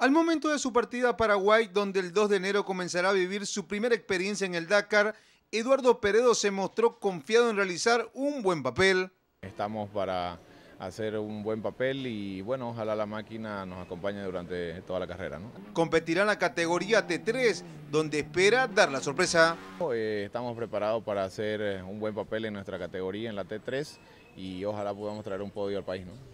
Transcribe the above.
Al momento de su partida a Paraguay, donde el 2 de enero comenzará a vivir su primera experiencia en el Dakar, Eduardo Peredo se mostró confiado en realizar un buen papel. Estamos para hacer un buen papel y bueno, ojalá la máquina nos acompañe durante toda la carrera. Competirá en la categoría T3, donde espera dar la sorpresa. Eh, estamos preparados para hacer un buen papel en nuestra categoría, en la T3, y ojalá podamos traer un podio al país. ¿no?